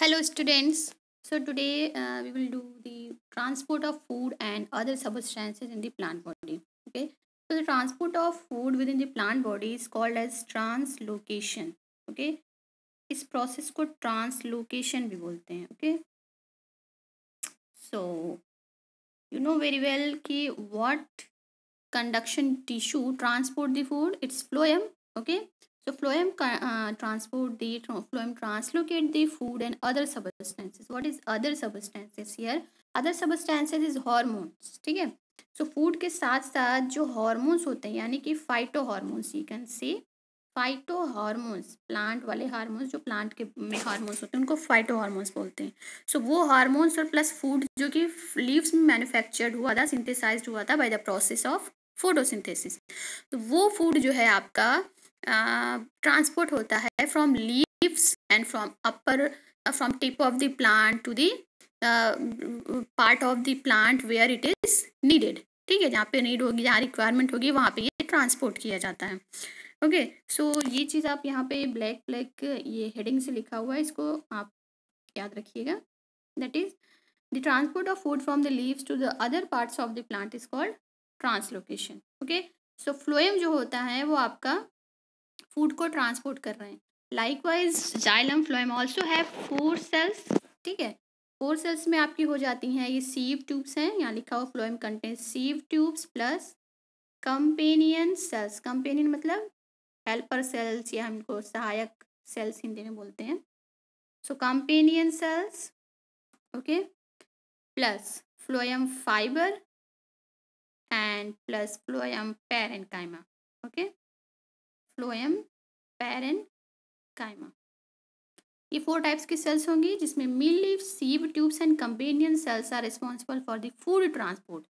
hello students so today uh, we will do the transport of food and other substances in the plant body okay so the transport of food within the plant body is called as translocation okay This process को translocation भी बोलते Okay. So, you know very well well what conduction tissue transport the food. It's flow, phloem okay So phloem uh, transport the phloem translocate the food and other substances. What is other substances here? Other substances is hormones. ठीक है सो so, food के साथ साथ जो hormones होते हैं यानी कि phyto hormones you can say phyto hormones plant वाले हार्मोन्स जो प्लांट के में हार्मोन्स होते हैं उनको फाइटो हार्मोन्स बोलते हैं सो so, वो हार्मोन्स और प्लस फूड जो कि लीव्स में मैन्युफैक्चर्ड हुआ था सिंथेसाइज्ड हुआ था by the process of photosynthesis तो वो फूड जो है आपका ट्रांसपोर्ट होता है from leaves and from upper from tip of the plant to the part of the plant where it is needed ठीक है जहाँ पे नीड होगी जहाँ रिक्वायरमेंट होगी वहाँ पे ये ट्रांसपोर्ट किया जाता है ओके सो so ये चीज़ आप यहाँ पे ब्लैक ब्लैक ये हेडिंग से लिखा हुआ है इसको आप याद रखिएगा that is the transport of food from the leaves to the other parts of the plant is called translocation okay so phloem जो होता है वो आपका फूड को ट्रांसपोर्ट कर रहे हैं likewise xylem phloem also have four cells ठीक है फोर सेल्स में आपकी हो जाती हैं ये सीव ट्यूब्स हैं यहाँ लिखा हुआ phloem contain sieve tubes plus companion cells companion मतलब हेल्पर सेल्स या हमको सहायक सेल्स हिंदी में बोलते हैं so companion cells okay plus phloem fibre and plus phloem parenchyma okay phloem parenchyma ये फोर टाइप्स की सेल्स होंगी जिसमें मिली sieve tubes and companion cells are responsible for the food transport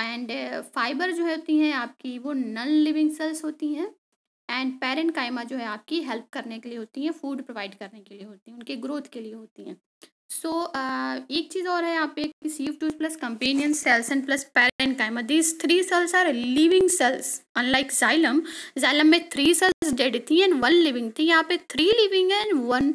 and fibre जो होती हैं आपकी वो नन लिविंग सेल्स होती हैं एंड पेरेंट कायमा जो है आपकी हेल्प करने के लिए होती हैं फूड प्रोवाइड करने के लिए होती हैं उनके ग्रोथ के लिए होती हैं सो so, uh, एक चीज़ और है यहाँ पे कि sieve tube plus companion cells and plus काइमा these three cells are living cells unlike xylem xylem में थ्री सेल्स डेड थी एंड वन लिविंग थी यहाँ पे three living and one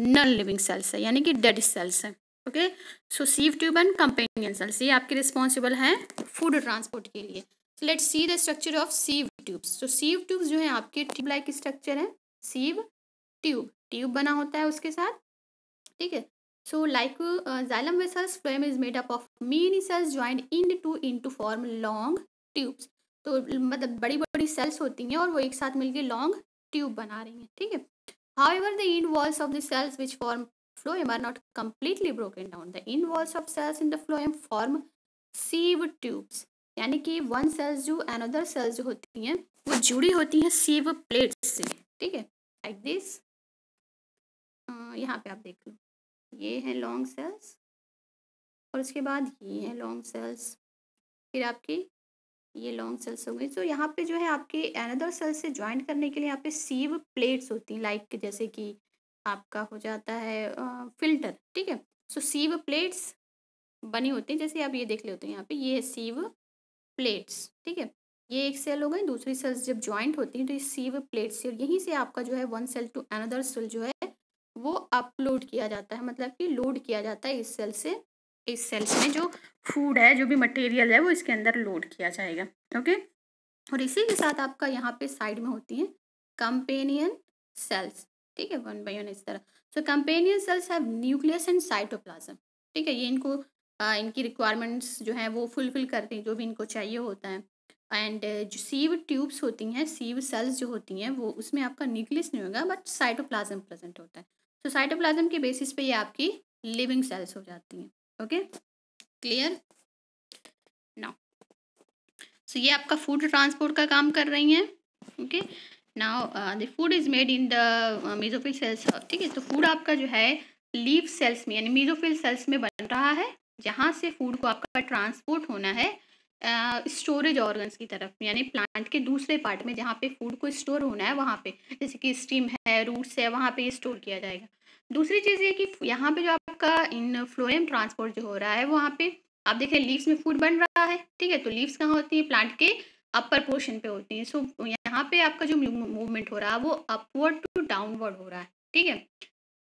non living cells है यानी कि डेड सेल्स है okay so sieve tube and companion cells ये आपके रिस्पॉन्सिबल हैं फूड ट्रांसपोर्ट के लिए let see the structure of sieve tubes so sieve tubes जो है आपके ट्यूब लाइक स्ट्रक्चर है सीव ट्यूब ट्यूब बना होता है उसके साथ ठीक है so like uh, xylem vessels phloem is made up of many cells joined end to end to form long तो मतलब बड़ी बड़ी सेल्स होती हैं और वो एक साथ मिलकर लॉन्ग ट्यूब बना रही हैं ठीक है however the end walls of the cells which form phloem are not completely broken down the end walls of cells in the phloem form sieve tubes यानी कि वन सेल्स जो another cells जो होती हैं वो जुड़ी होती हैं सीव प्लेट्स से ठीक है लाइक दिस uh, यहाँ पे आप देख लो ये हैं लॉन्ग सेल्स और उसके बाद ये हैं लॉन्ग सेल्स फिर आपकी ये लॉन्ग सेल्स हो गई तो यहाँ पे जो है आपके एनदर सेल से ज्वाइंट करने के लिए यहाँ पे सीव प्लेट्स होती हैं लाइक जैसे कि आपका हो जाता है आ, फिल्टर ठीक है सो सीव प्लेट्स बनी होती हैं जैसे आप ये देख ले होते हैं यहाँ पे ये है सीव प्लेट्स ठीक है ये एक सेल हो गई दूसरी सेल्स जब ज्वाइंट होती हैं तो ये सीव प्लेट्स यहीं से आपका जो है one cell to another cell जो है वो अपलोड किया जाता है मतलब कि लोड किया जाता है इस सेल से इस सेल्स में जो फूड है जो भी मटेरियल है वो इसके अंदर लोड किया जाएगा ओके और इसी के साथ आपका यहाँ पे साइड में होती हैं कंपेनियन सेल्स ठीक है वन बाई वन इस तरह so companion cells have nucleus and cytoplasm ठीक है ये इनको आ, इनकी रिक्वायरमेंट्स जो है वो फुलफिल करते हैं जो भी इनको चाहिए होता है एंड जो सीव ट्यूब्स होती हैं सीव सेल्स जो होती हैं वो उसमें आपका न्यूक्लियस नहीं होगा बट साइटोप्लाज्म प्रेजेंट होता है तो साइटोप्लाज्म के बेसिस पे ये आपकी लिविंग सेल्स हो जाती हैं ओके क्लियर नाउ सो ये आपका फूड ट्रांसपोर्ट का काम कर रही हैं okay now the food is made in the mesophyll cells ठीक है तो फूड आपका जो है लीव सेल्स में यानी मीजोफिल सेल्स में बन रहा है जहाँ से फूड को आपका ट्रांसपोर्ट होना है स्टोरेज uh, ऑर्गन्स की तरफ यानी प्लांट के दूसरे पार्ट में जहाँ पे फूड को स्टोर होना है वहाँ पे जैसे कि स्टीम है रूट्स है वहाँ पे स्टोर किया जाएगा दूसरी चीज़ ये कि यहाँ पे जो आपका इन फ्लोएम ट्रांसपोर्ट जो हो रहा है वहाँ पे आप देख रहे लीव्स में फूड बन रहा है ठीक है तो लीव्स कहाँ होती हैं प्लांट के अपर पोर्शन पर होती हैं सो यहाँ पर आपका जो मूवमेंट हो रहा है वो अपवर्ड टू डाउनवर्ड हो रहा है ठीक है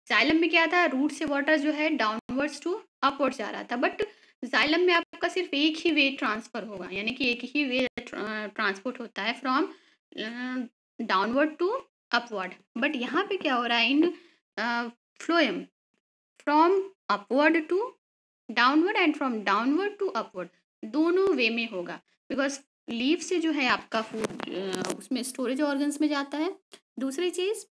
साइलम में क्या था रूट से वाटर जो है डाउनवर्ड्स टू अपवर्ड जा रहा था बट जाइलम में आपका सिर्फ एक ही वे ट्रांसफ़र होगा यानी कि एक ही वे ट्रांसपोर्ट होता है from downward to upward but यहाँ पे क्या हो रहा है in phloem from upward to downward and from downward to upward दोनों वे में होगा बिकॉज लीव से जो है आपका फूड उसमें स्टोरेज ऑर्गन्स में जाता है दूसरी चीज़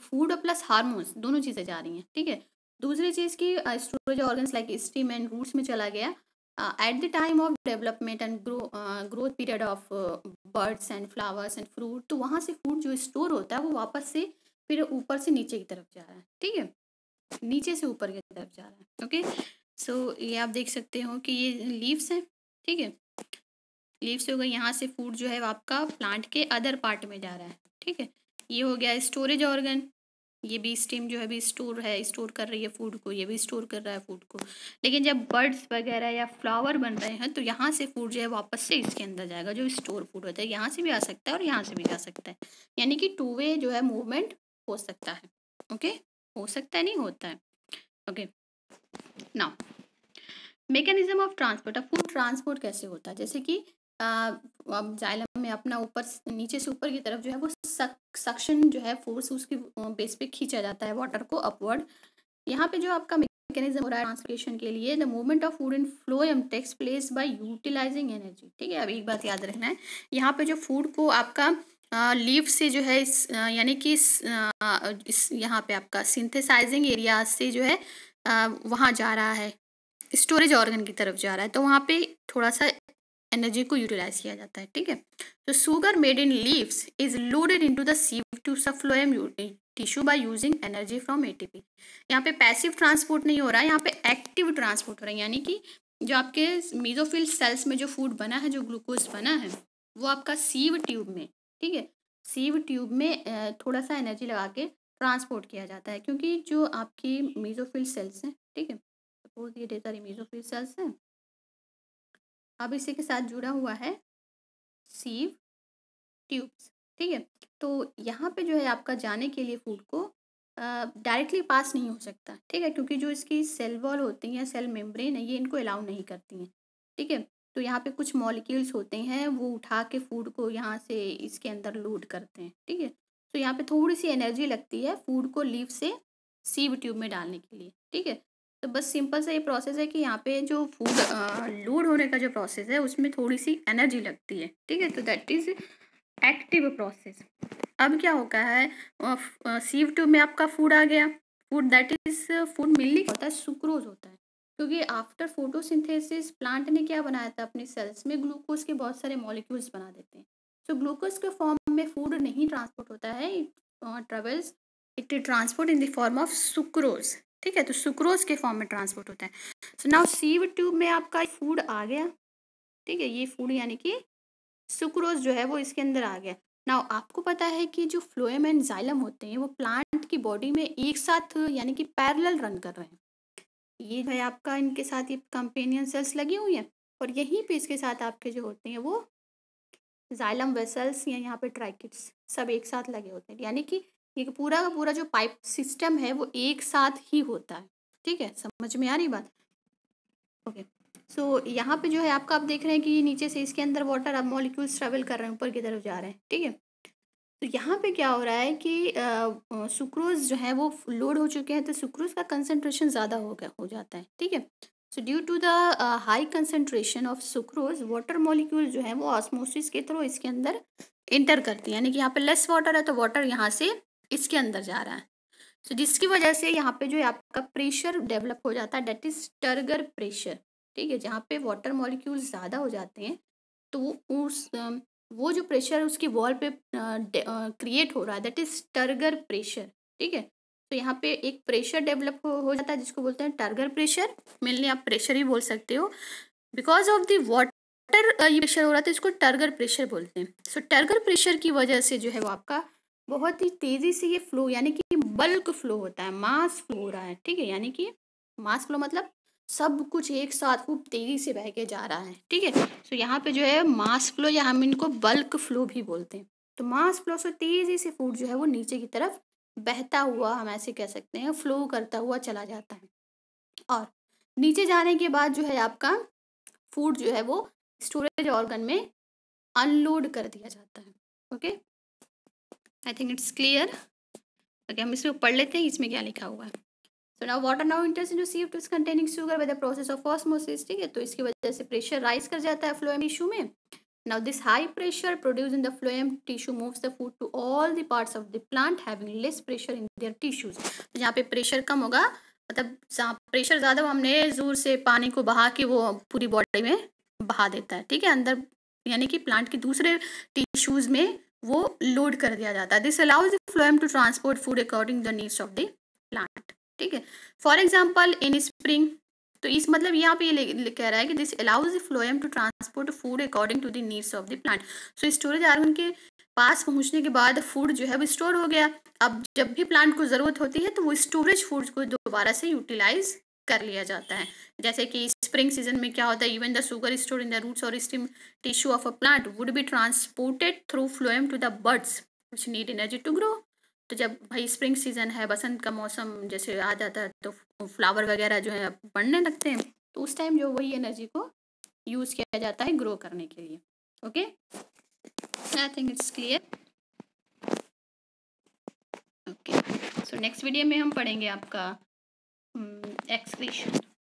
फूड प्लस हार्मोन्स दोनों चीज़ें जा रही हैं ठीक है दूसरी चीज़ की storage organs like stem and roots में चला गया at the time of development and growth period of buds and flowers and fruit तो वहाँ से फूड जो स्टोर होता है वो वापस से फिर ऊपर से नीचे की तरफ जा रहा है ठीक है नीचे से ऊपर की तरफ जा रहा है ओके सो so, ये आप देख सकते हो कि ये लीव्स हैं ठीक है लीव्स हो गए यहाँ से फूड जो है आपका प्लांट के अदर पार्ट में जा रहा है ठीक है ये हो गया स्टोरेज ऑर्गन ये भी स्टीम जो है भी स्टोर है स्टोर कर रही है फूड को ये भी स्टोर कर रहा है फूड को लेकिन जब बर्ड्स वगैरह या फ्लावर बन रहे हैं तो यहाँ से फूड जो है वापस से इसके अंदर जाएगा जो स्टोर फूड होता है यहाँ से भी आ सकता है और यहाँ से भी जा सकता है यानी कि टू वे जो है मूवमेंट हो सकता है ओके हो सकता है नहीं होता है okay now mechanism of transport अब फूड ट्रांसपोर्ट कैसे होता है जैसे कि का जाइलम में अपना ऊपर नीचे से ऊपर की तरफ जो है वो सक, सक्शन जो है फोर्स उसकी बेस पे खींचा जाता है वाटर को अपवर्ड यहाँ पे जो आपका मैकेनिज्म हो रहा है ट्रांसलेशन के लिए the movement of food in M takes place by utilising energy ठीक है अब एक बात याद रखना है यहाँ पे जो फूड को आपका लीव से जो है इस यानी कि इस, इस यहाँ पे आपका सिंथेसाइजिंग एरिया से जो है वहाँ जा रहा है स्टोरेज ऑर्गन की तरफ जा रहा है तो वहाँ पे थोड़ा सा एनर्जी को यूटिलाइज किया जाता है ठीक है तो sugar made in leaves is loaded into the to phloem tissue by using energy from A T P यहाँ पे पैसिव ट्रांसपोर्ट नहीं हो रहा है यहाँ पे एक्टिव ट्रांसपोर्ट हो रहा है यानी कि जो आपके मीजोफिल सेल्स में जो फूड बना है जो ग्लूकोज बना है वो आपका सीव ट्यूब में ठीक है सीव ट्यूब में थोड़ा सा एनर्जी लगा के ट्रांसपोर्ट किया जाता है क्योंकि जो आपकी मीजोफिल सेल्स हैं ठीक है सपोज ये ढेर सारी मीजोफिल सेल्स हैं अब इसी के साथ जुड़ा हुआ है सीव ट्यूब्स ठीक है तो यहाँ पे जो है आपका जाने के लिए फूड को डायरेक्टली पास नहीं हो सकता ठीक है क्योंकि जो इसकी सेल वॉल होती हैं सेल मेम्ब्रेन है ये इनको अलाउ नहीं करती हैं ठीक है तो यहाँ पे कुछ मॉलिक्यूल्स होते हैं वो उठा के फूड को यहाँ से इसके अंदर लोड करते हैं ठीक है तो यहाँ पे थोड़ी सी एनर्जी लगती है फूड को लीव से सीव ट्यूब में डालने के लिए ठीक है तो बस सिंपल सा ये प्रोसेस है कि यहाँ पे जो फूड लोड होने का जो प्रोसेस है उसमें थोड़ी सी एनर्जी लगती है ठीक है तो दैट इज़ एक्टिव प्रोसेस अब क्या होता है सीव टू में आपका फूड आ गया फूड दैट इज फूड मिलनी होता है सुक्रोज होता है क्योंकि आफ्टर फोटोसिंथेसिस प्लांट ने क्या बनाया था अपनी सेल्स में ग्लूकोज के बहुत सारे मॉलिक्यूल्स बना देते हैं सो so, ग्लूकोज के फॉर्म में फूड नहीं ट्रांसपोर्ट होता है it travels it transport in the form of sucrose ठीक है तो सुक्रोज के फॉर्म में ट्रांसपोर्ट होता है सो नाउ सीव ट्यूब में आपका फूड आ गया ठीक है ये फूड यानी कि सुक्रोज जो है वो इसके अंदर आ गया नाउ आपको पता है कि जो फ्लोएम एंड जाइलम होते हैं वो प्लांट की बॉडी में एक साथ यानी कि पैरेलल रन कर रहे हैं ये है आपका इनके साथ ये कंपेनियन सेल्स लगी हुई हैं और यहीं पे इसके साथ आपके जो होते हैं वो जाइलम वेसल्स या यहाँ पे ट्राइकिट्स सब एक साथ लगे होते हैं यानी कि ये पूरा का पूरा जो पाइप सिस्टम है वो एक साथ ही होता है ठीक है समझ में आ रही बात ओके सो so, यहाँ पे जो है आपका आप देख रहे हैं कि नीचे से इसके अंदर वाटर अब मॉलिक्यूल्स ट्रेवल कर रहे हैं ऊपर की तरफ जा रहे हैं ठीक है तो यहाँ पे क्या हो रहा है कि सुक्रोज जो है वो लोड हो चुके हैं तो सुक्रोज का कंसनट्रेशन ज़्यादा हो गया हो जाता है ठीक है so due to the high concentration of sucrose water molecule जो है वो ऑस्मोसिस के थ्रू इसके अंदर इंटर करती है यानी कि यहाँ पे लेस वाटर है तो वाटर यहाँ से इसके अंदर जा रहा है सो so, जिसकी वजह से यहाँ पे जो है आपका प्रेशर डेवलप हो जाता है डेट इज टर्गर प्रेशर ठीक है जहाँ पे वाटर मॉलिक्यूल ज़्यादा हो जाते हैं तो वो उस वो जो प्रेशर उसकी वॉल पे क्रिएट हो रहा है दैट इज टर्गर प्रेशर ठीक है तो यहाँ पे एक प्रेशर डेवलप हो, हो जाता है जिसको बोलते हैं टर्गर प्रेशर मेनली आप प्रेशर ही बोल सकते हो बिकॉज ऑफ दी वाटर ये प्रेशर हो रहा था इसको टर्गर प्रेशर बोलते हैं सो so, टर्गर प्रेशर की वजह से जो है वो आपका बहुत ही तेज़ी से ये फ्लो यानी कि बल्क फ्लो होता है मास फ्लो हो रहा है ठीक है यानी कि मास फ्लो मतलब सब कुछ एक साथ खूब तेज़ी से बह के जा रहा है ठीक है तो यहाँ पे जो है मास फ्लो या हम इनको बल्क फ्लो भी बोलते हैं तो मास फ्लो से तेज़ी से फूड जो है वो नीचे की तरफ बहता हुआ हम ऐसे कह सकते हैं फ्लो करता हुआ चला जाता है और नीचे जाने के बाद जो है आपका फूड जो है वो स्टोरेज ऑर्गन में अनलोड कर दिया जाता है okay I think it's clear okay हम इसमें पढ़ लेते हैं इसमें क्या लिखा हुआ है so now water now enters in sieve tube containing sugar with the process of osmosis ठीक है तो इसकी वजह से प्रेशर राइज कर जाता है फ्लोएम टिश्यू में now this high pressure produce in the phloem tissue moves the food to all the parts of the plant having less pressure in their tissues तो जहाँ पे प्रेशर कम होगा मतलब जहाँ प्रेशर ज़्यादा वो हमने जोर से पानी को बहा के वो पूरी बॉडी में बहा देता है ठीक है अंदर यानी कि प्लांट के दूसरे टिश्यूज में वो लोड कर दिया जाता है this allows the phloem to transport food according the needs of the plant ठीक है फॉर एग्जाम्पल इन स्प्रिंग तो इस मतलब यहाँ पे ये कह रहा है कि this allows the phloem to transport food according to the needs of the plant so storage organ के पास पहुँचने के बाद फूड जो है वो स्टोर हो गया अब जब भी प्लांट को ज़रूरत होती है तो वो स्टोरेज फूड को दोबारा से यूटिलाइज कर लिया जाता है जैसे कि स्प्रिंग सीजन में क्या होता है even the sugar store in the roots और stem tissue of a plant would be transported through phloem to the buds which need energy to grow तो जब भाई स्प्रिंग सीजन है बसंत का मौसम जैसे आ जाता है तो फ्लावर वगैरह जो है बढ़ने लगते हैं तो उस टाइम जो वही एनर्जी को यूज़ किया जाता है ग्रो करने के लिए okay I think it's clear okay so next video में हम पढ़ेंगे आपका um, mm, excretion